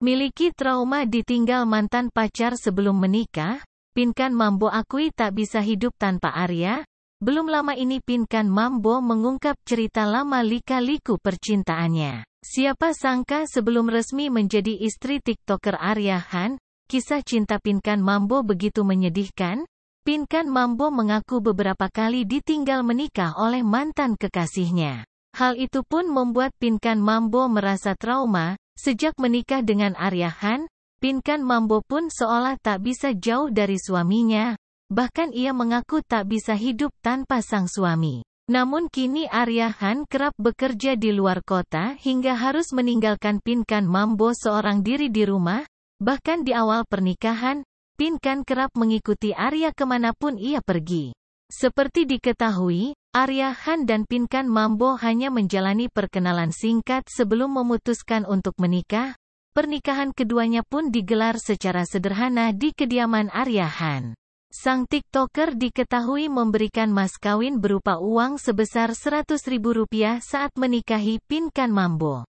Miliki trauma ditinggal mantan pacar sebelum menikah, Pinkan Mambo akui tak bisa hidup tanpa Arya. Belum lama ini Pinkan Mambo mengungkap cerita lama lika-liku percintaannya. Siapa sangka sebelum resmi menjadi istri TikToker Arya Han, kisah cinta Pinkan Mambo begitu menyedihkan. Pinkan Mambo mengaku beberapa kali ditinggal menikah oleh mantan kekasihnya. Hal itu pun membuat Pinkan Mambo merasa trauma, Sejak menikah dengan Arya Han, Pinkan Mambo pun seolah tak bisa jauh dari suaminya, bahkan ia mengaku tak bisa hidup tanpa sang suami. Namun kini Arya Han kerap bekerja di luar kota hingga harus meninggalkan Pinkan Mambo seorang diri di rumah, bahkan di awal pernikahan, Pinkan kerap mengikuti Arya kemanapun ia pergi. Seperti diketahui, Arya Han dan Pinkan Mambo hanya menjalani perkenalan singkat sebelum memutuskan untuk menikah. Pernikahan keduanya pun digelar secara sederhana di kediaman Arya Han. Sang TikToker diketahui memberikan mas kawin berupa uang sebesar ribu rupiah saat menikahi Pinkan Mambo.